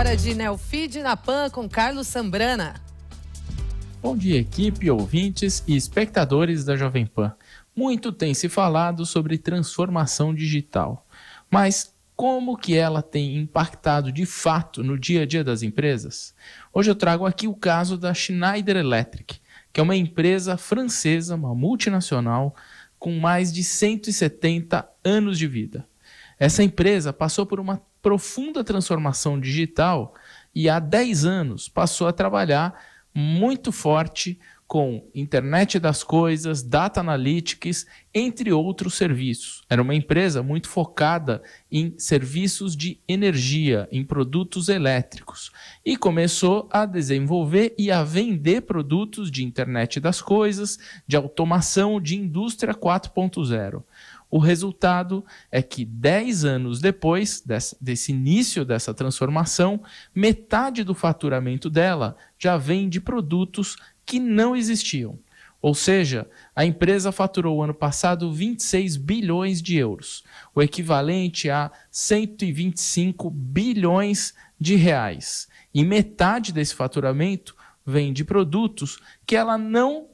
hora de Neofeed né, na Pan com Carlos Sambrana. Bom dia, equipe, ouvintes e espectadores da Jovem Pan. Muito tem se falado sobre transformação digital, mas como que ela tem impactado de fato no dia a dia das empresas? Hoje eu trago aqui o caso da Schneider Electric, que é uma empresa francesa, uma multinacional, com mais de 170 anos de vida. Essa empresa passou por uma profunda transformação digital e há 10 anos passou a trabalhar muito forte com internet das coisas, data analytics, entre outros serviços. Era uma empresa muito focada em serviços de energia, em produtos elétricos, e começou a desenvolver e a vender produtos de internet das coisas, de automação, de indústria 4.0. O resultado é que 10 anos depois desse, desse início dessa transformação, metade do faturamento dela já vem de produtos que não existiam. Ou seja, a empresa faturou ano passado 26 bilhões de euros, o equivalente a 125 bilhões de reais. E metade desse faturamento vem de produtos que ela não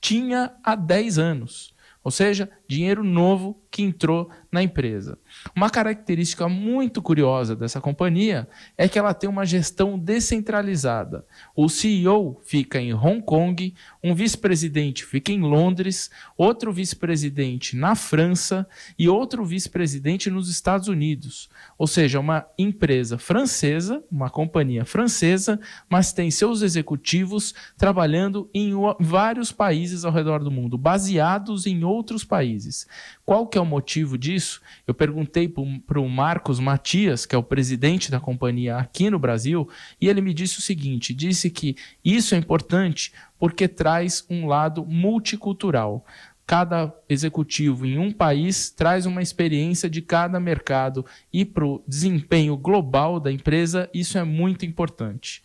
tinha há 10 anos. Ou seja, dinheiro novo que entrou na empresa. Uma característica muito curiosa dessa companhia é que ela tem uma gestão descentralizada. O CEO fica em Hong Kong, um vice-presidente fica em Londres, outro vice-presidente na França e outro vice-presidente nos Estados Unidos. Ou seja, uma empresa francesa, uma companhia francesa, mas tem seus executivos trabalhando em vários países ao redor do mundo, baseados em outros países países. Qual que é o motivo disso? Eu perguntei para o Marcos Matias, que é o presidente da companhia aqui no Brasil, e ele me disse o seguinte: disse que isso é importante porque traz um lado multicultural cada executivo em um país traz uma experiência de cada mercado e para o desempenho global da empresa, isso é muito importante.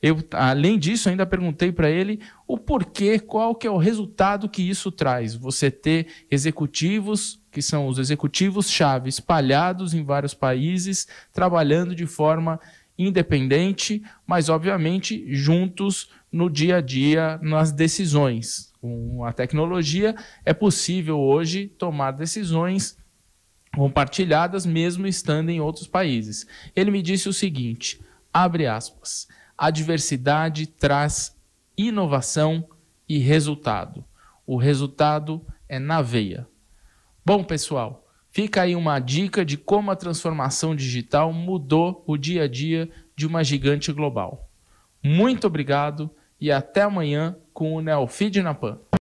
Eu, além disso, ainda perguntei para ele o porquê, qual que é o resultado que isso traz. Você ter executivos, que são os executivos chave, espalhados em vários países, trabalhando de forma independente, mas obviamente juntos no dia a dia, nas decisões. Com a tecnologia é possível hoje tomar decisões compartilhadas mesmo estando em outros países. Ele me disse o seguinte, abre aspas, a diversidade traz inovação e resultado. O resultado é na veia. Bom, pessoal, fica aí uma dica de como a transformação digital mudou o dia a dia de uma gigante global. Muito obrigado e até amanhã com o Neofeed na Pan.